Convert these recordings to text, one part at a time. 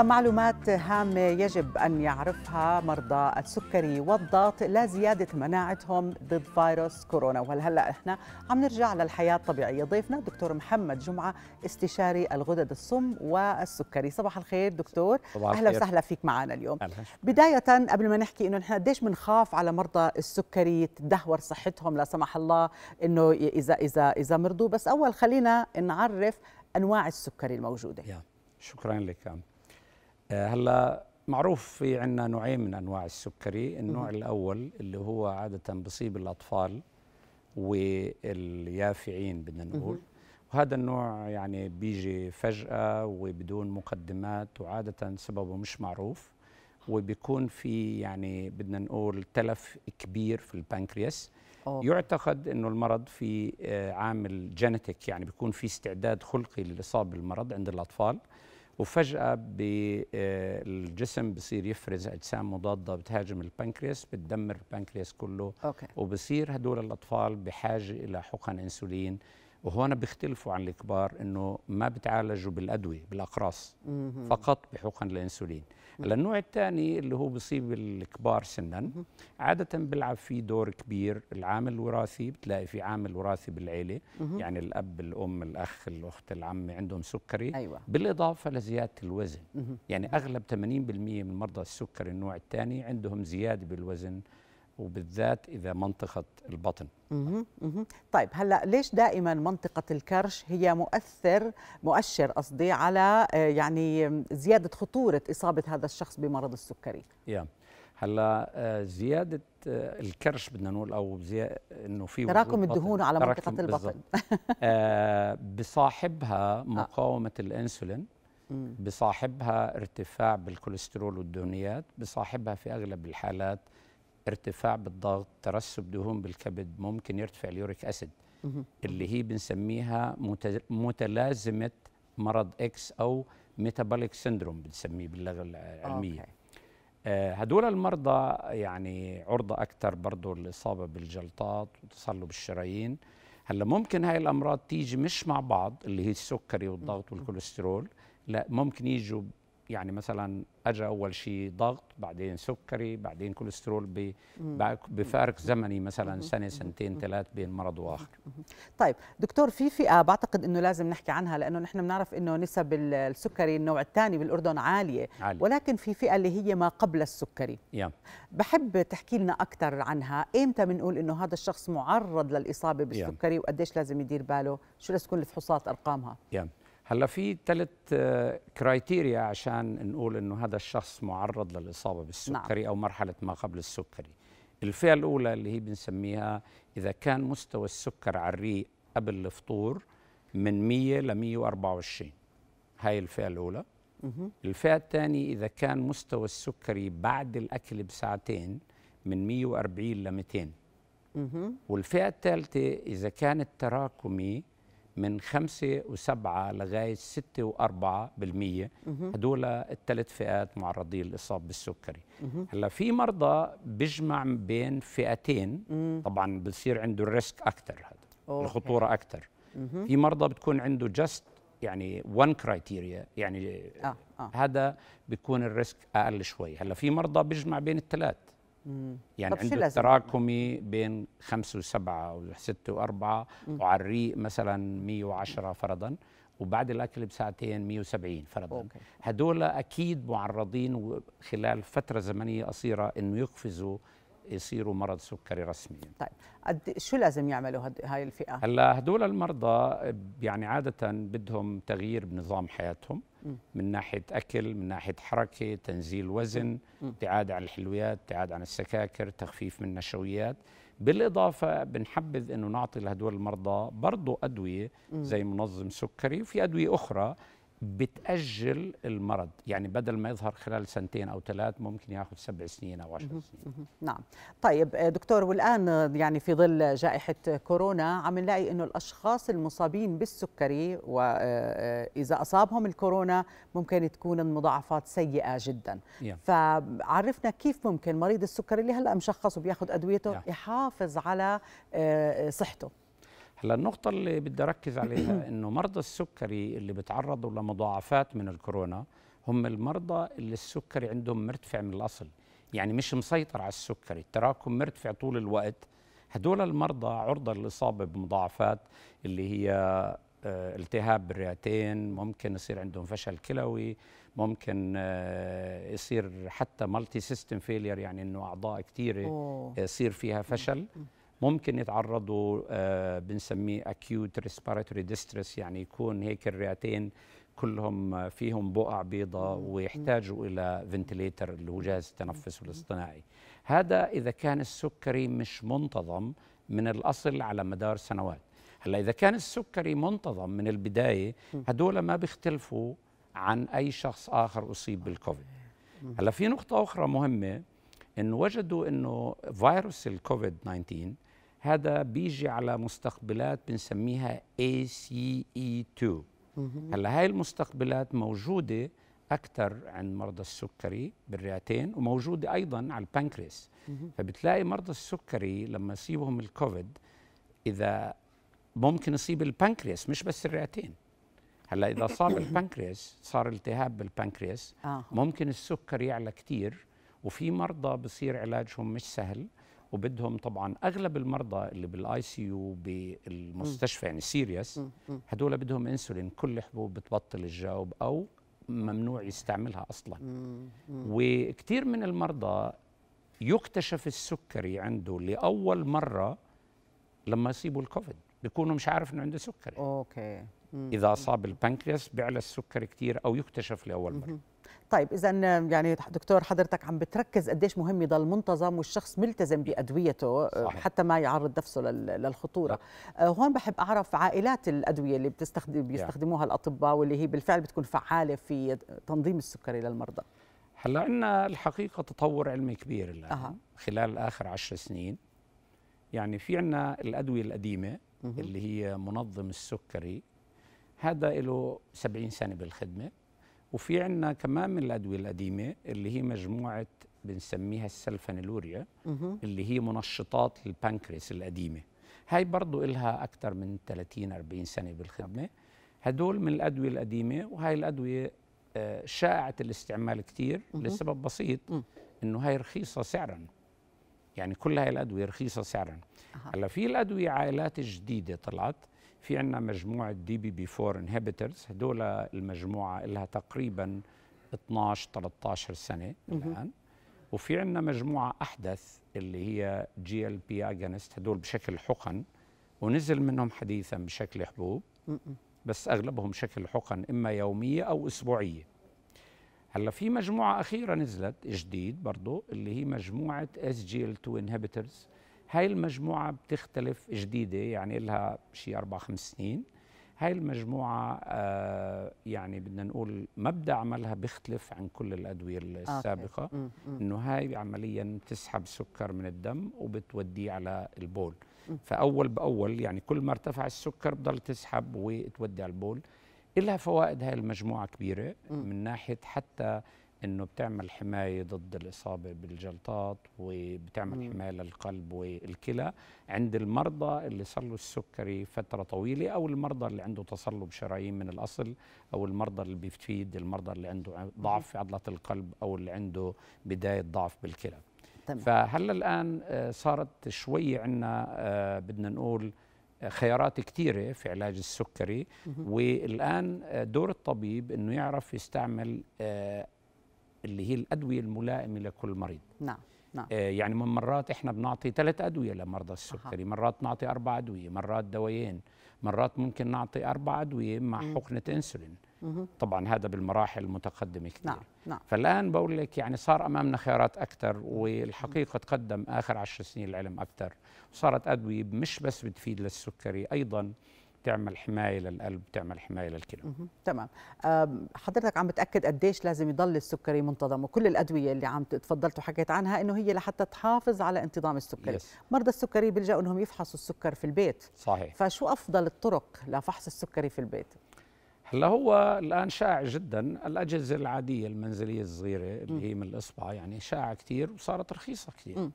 ومعلومات هامة يجب أن يعرفها مرضى السكري والضغط لزيادة مناعتهم ضد فيروس كورونا وهلأ إحنا عم نرجع للحياة الطبيعية ضيفنا الدكتور محمد جمعة استشاري الغدد الصم والسكري صباح الخير دكتور صباح أهلا وسهلا فيك معنا اليوم أهلا. بداية قبل ما نحكي إنه نحن قديش بنخاف على مرضى السكري تدهور صحتهم لا سمح الله إنه إذا إذا إذا مرضوا بس أول خلينا نعرف أنواع السكري الموجودة يا. شكرا لك أم. آه، هلا معروف في عندنا نوعين من انواع السكري، النوع الاول اللي هو عاده بصيب الاطفال واليافعين بدنا نقول وهذا النوع يعني بيجي فجأة وبدون مقدمات وعادة سببه مش معروف وبيكون في يعني بدنا نقول تلف كبير في البنكرياس أوه. يعتقد انه المرض في آه، عامل جينيتيك يعني بيكون في استعداد خلقي للاصابه بالمرض عند الاطفال وفجأة بالجسم آه، بصير يفرز أجسام مضادة بتهاجم البنكرياس بتدمر البنكرياس كله أوكي. وبصير هدول الأطفال بحاجة إلى حقن أنسولين وهون بيختلفوا عن الكبار انه ما بتعالجوا بالادويه بالاقراص فقط بحقن الانسولين النوع الثاني اللي هو بصيب الكبار سنا عاده بيلعب فيه دور كبير العامل الوراثي بتلاقي في عامل وراثي بالعيله يعني الاب الام الاخ الاخت العم عندهم سكري أيوة. بالاضافه لزياده الوزن يعني اغلب 80% من مرضى السكري النوع الثاني عندهم زياده بالوزن وبالذات اذا منطقه البطن مه. مه. طيب هلا ليش دائما منطقه الكرش هي مؤثر مؤشر قصدي على آه، يعني زياده خطوره اصابه هذا الشخص بمرض السكري يا هلا آه، زياده آه، الكرش بدنا نقول او انه في تراكم الدهون على منطقه البطن بصاحبها مقاومه آه. الانسولين بصاحبها ارتفاع بالكوليسترول والدهنيات بصاحبها في اغلب الحالات ارتفاع بالضغط ترسب دهون بالكبد ممكن يرتفع اليوريك اسيد اللي هي بنسميها متلازمه مرض اكس او ميتابوليك سيندروم بنسميه باللغه العلميه آه هدول المرضى يعني عرضه اكثر برضه للاصابه بالجلطات وتصلب الشرايين هلا ممكن هاي الامراض تيجي مش مع بعض اللي هي السكري والضغط والكوليسترول لا ممكن يجوا يعني مثلا اجى اول شيء ضغط بعدين سكري بعدين كوليسترول بفارق زمني مثلا سنه سنتين ثلاث بين مرض واخر طيب دكتور في فئه بعتقد انه لازم نحكي عنها لانه نحن بنعرف انه نسب السكري النوع الثاني بالاردن عاليه عالي. ولكن في فئه اللي هي ما قبل السكري يام. بحب تحكي لنا اكثر عنها امتى بنقول انه هذا الشخص معرض للاصابه بالسكري وقديش لازم يدير باله شو لازم تكون الفحوصات ارقامها يام. هلا في ثلاث آه، كرايتيريا عشان نقول انه هذا الشخص معرض للاصابه بالسكري نعم. او مرحله ما قبل السكري الفئه الاولى اللي هي بنسميها اذا كان مستوى السكر على الريق قبل الفطور من 100 ل 124 هاي الفئه الاولى الفئه الثانيه اذا كان مستوى السكري بعد الاكل بساعتين من 140 ل 200 والفئه الثالثه اذا كان التراكمي من خمسة وسبعة لغاية ستة وأربعة بالمية هدول الثلاث فئات معرضي للإصابة بالسكري هلا في مرضى بيجمع بين فئتين طبعا بصير عنده الريسك أكثر هذا الخطورة أكثر في مرضى بتكون عنده جاست يعني وان كرايتيريا يعني آه. آه. هذا بيكون الريسك اقل شوي هلا في مرضى بيجمع بين الثلاث يعني عنده تراكمي بين خمسة وسبعة أو ستة وأربعة وعلى الريق مثلا 110 فرضا وبعد الأكل بساعتين 170 فرضا أوكي. هدول أكيد معرضين خلال فترة زمنية قصيرة أنه يقفزوا يصيروا مرض سكري رسميا طيب قد شو لازم يعملوا هد... هاي الفئه هلا هدول المرضى يعني عاده بدهم تغيير بنظام حياتهم من ناحيه اكل من ناحيه حركه تنزيل وزن ابتعاد عن الحلويات ابتعاد عن السكاكر تخفيف من النشويات بالاضافه بنحبذ انه نعطي لهدول المرضى برضه ادويه زي منظم سكري وفي ادويه اخرى بتأجل المرض يعني بدل ما يظهر خلال سنتين أو ثلاث ممكن ياخذ سبع سنين أو عشر سنين نعم طيب آه، دكتور والآن آه، يعني في ظل جائحة كورونا عم نلاقي أنه الأشخاص المصابين بالسكري وإذا آه، أصابهم الكورونا ممكن تكون المضاعفات سيئة جدا فعرفنا كيف ممكن مريض السكري اللي هلأ مشخص وبياخذ أدويته يحافظ على صحته هلا النقطة اللي بدي أركز عليها إنه مرضى السكري اللي بتعرضوا لمضاعفات من الكورونا هم المرضى اللي السكري عندهم مرتفع من الأصل يعني مش مسيطر على السكري التراكم مرتفع طول الوقت هدول المرضى عرضة للإصابة بمضاعفات اللي هي آه، التهاب بالرئتين ممكن يصير عندهم فشل كلوي ممكن آه، يصير حتى مالتي سيستم فيلير يعني انه اعضاء كثيره آه، يصير فيها فشل ممكن يتعرضوا آه، بنسميه acute respiratory distress يعني يكون هيك الرئتين كلهم فيهم بقع بيضاء ويحتاجوا الى فنتليتر اللي هو جهاز التنفس الاصطناعي هذا اذا كان السكري مش منتظم من الاصل على مدار سنوات هلا اذا كان السكري منتظم من البدايه هدول ما بيختلفوا عن اي شخص اخر اصيب بالكوفيد هلا في نقطه اخرى مهمه انه وجدوا انه فيروس الكوفيد 19 هذا بيجي على مستقبلات بنسميها ACE2 هلا هاي المستقبلات موجوده اكثر عند مرضى السكري بالرئتين وموجوده ايضا على البنكرياس فبتلاقي مرضى السكري لما يصيبهم الكوفيد اذا ممكن يصيب البنكرياس مش بس الرئتين هلا اذا صاب البنكرياس صار التهاب بالبنكرياس آه. ممكن السكر يعلى كثير وفي مرضى بصير علاجهم مش سهل وبدهم طبعا اغلب المرضى اللي بالاي سي يو بالمستشفى يعني سيريس هدول بدهم انسولين كل حبوب بتبطل الجاوب او ممنوع يستعملها اصلا وكثير من المرضى يكتشف السكري عنده لاول مره لما يصيبوا الكوفيد بيكونوا مش عارف انه عنده سكري اوكي اذا اصاب البنكرياس بيعلى السكري كثير او يكتشف لاول مره طيب اذا يعني دكتور حضرتك عم بتركز قديش مهم يضل منتظم والشخص ملتزم بادويته آه، صحيح. حتى ما يعرض نفسه للخطوره نعم. آه هون بحب اعرف عائلات الادويه اللي بتستخدم بيستخدموها الاطباء واللي هي بالفعل بتكون فعاله في تنظيم السكري للمرضى هلا عندنا الحقيقه تطور علمي كبير الان أه. خلال اخر عشر سنين يعني في عندنا الادويه القديمه اللي هي منظم السكري هذا له 70 سنه بالخدمه وفي عندنا كمان من الادويه القديمه اللي هي مجموعه بنسميها السلفانيلوريا اللي هي منشطات البنكرياس القديمه هاي برضو إلها أكثر من 30 40 سنة بالخدمة هدول من الأدوية القديمة وهاي الأدوية آه، شائعة الاستعمال كثير لسبب بسيط إنه هاي رخيصة سعرا يعني كل هاي الأدوية رخيصة سعرا هلا في الأدوية عائلات جديدة طلعت في عندنا مجموعه دي بي بي 4 انهبيترز هدول المجموعه لها تقريبا 12 13 سنه الان وفي عندنا مجموعه احدث اللي هي جي ال بي اجانست هدول بشكل حقن ونزل منهم حديثا بشكل حبوب بس اغلبهم شكل حقن اما يوميه او اسبوعيه هلا في مجموعه اخيره نزلت جديد برضو اللي هي مجموعه اس جي ال 2 انهبيترز هاي المجموعة بتختلف جديدة يعني لها شي أربع خمس سنين هاي المجموعة آه يعني بدنا نقول مبدأ عملها بيختلف عن كل الأدوية السابقة إنه هاي عمليا بتسحب سكر من الدم وبتوديه على البول فأول بأول يعني كل ما ارتفع السكر بضل تسحب وتودي على البول إلها فوائد هاي المجموعة كبيرة من ناحية حتى انه بتعمل حمايه ضد الاصابه بالجلطات وبتعمل مم. حمايه للقلب والكلى عند المرضى اللي صار له السكري فتره طويله او المرضى اللي عنده تصلب شرايين من الاصل او المرضى اللي بيفتيد المرضى اللي عنده ضعف في عضله القلب او اللي عنده بدايه ضعف بالكلى تمام. فهلا الان آه، صارت شوي عندنا آه، بدنا نقول آه، خيارات كثيرة في علاج السكري والآن دور الطبيب أنه يعرف يستعمل اللي هي الادويه الملائمه لكل مريض نعم نعم. آه يعني من مرات احنا بنعطي ثلاث ادويه لمرضى السكري أه. مرات نعطي اربع ادويه مرات دوايين مرات ممكن نعطي اربع ادويه مع م. حقنه انسولين م. طبعا هذا بالمراحل المتقدمه كثير نعم. نعم. فالان بقول لك يعني صار امامنا خيارات اكثر والحقيقه تقدم اخر عشر سنين العلم اكثر وصارت ادويه مش بس بتفيد للسكري ايضا بتعمل حمايه للقلب بتعمل حمايه للكلى تمام حضرتك عم بتاكد قديش لازم يضل السكري منتظم وكل الادويه اللي عم تفضلت وحكيت عنها انه هي لحتى تحافظ على انتظام السكري يس. مرضى السكري بيلجأوا انهم يفحصوا السكر في البيت صحيح فشو افضل الطرق لفحص السكري في البيت هلا هو الان شائع جدا الاجهزه العاديه المنزليه الصغيره اللي م. هي من الاصبع يعني شائعه كثير وصارت رخيصه كثير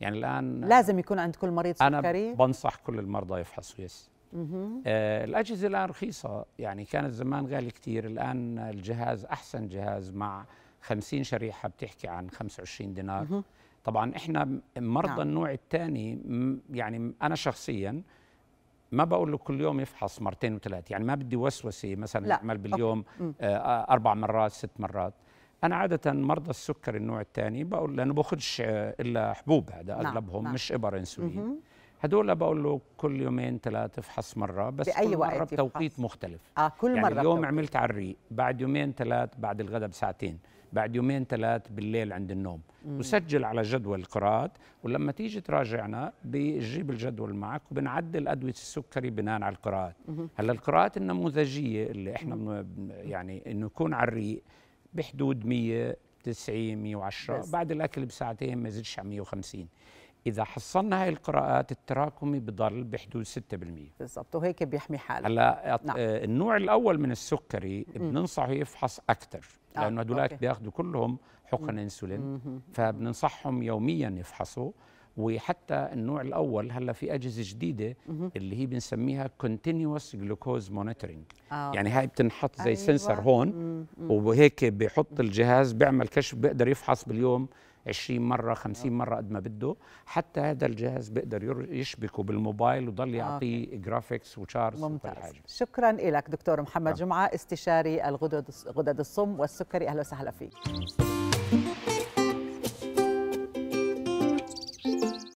يعني الان لازم يكون عند كل مريض سكري انا بنصح كل المرضى يفحصوا يس آه الأجهزة الآن رخيصة يعني كانت زمان غالية كثير الآن الجهاز أحسن جهاز مع 50 شريحة بتحكي عن 25 دينار طبعا إحنا مرضى نعم. النوع الثاني يعني أنا شخصياً ما بقول له كل يوم يفحص مرتين وثلاث يعني ما بدي وسوسه مثلا لا. اعمل باليوم آه اربع مرات ست مرات انا عاده مرضى السكر النوع الثاني بقول لانه باخذش آه، الا حبوب هذا نعم، اغلبهم نعم. مش ابر انسولين هدول بقول له كل يومين ثلاثة افحص مرة بس بأي كل وقت مرة بتوقيت مختلف اه كل يعني مرة اليوم بتوقيت. عملت على الريق بعد يومين ثلاث بعد الغداء بساعتين بعد يومين ثلاث بالليل عند النوم مم. وسجل على جدول القراءات ولما تيجي تراجعنا بجيب الجدول معك وبنعدل أدوية السكري بناء على القراءات هلا القراءات النموذجية اللي احنا مم. يعني انه يكون على الريق بحدود 100 90 110 بعد الاكل بساعتين ما يزيدش على 150 اذا حصلنا هاي القراءات التراكمي بضل بحدود 6% بالضبط وهيك بيحمي حاله هلا نعم. آه، النوع الاول من السكري بننصحه يفحص اكثر آه، لانه هدول بياخذوا كلهم حقن انسولين فبننصحهم يوميا يفحصوا وحتى النوع الاول هلا في اجهزه جديده اللي هي بنسميها كونتينوس جلوكوز مونيتورينج يعني هاي بتنحط زي أيوة. سنسر هون وهيك بحط الجهاز بيعمل كشف بيقدر يفحص باليوم 20 مره 50 آه. مره قد ما بده حتى هذا الجهاز بيقدر يشبكه بالموبايل وضل يعطيه جرافيكس وشارتس ممتاز حاجة. شكرا لك دكتور محمد آه. جمعه استشاري الغدد الصم والسكري اهلا وسهلا فيك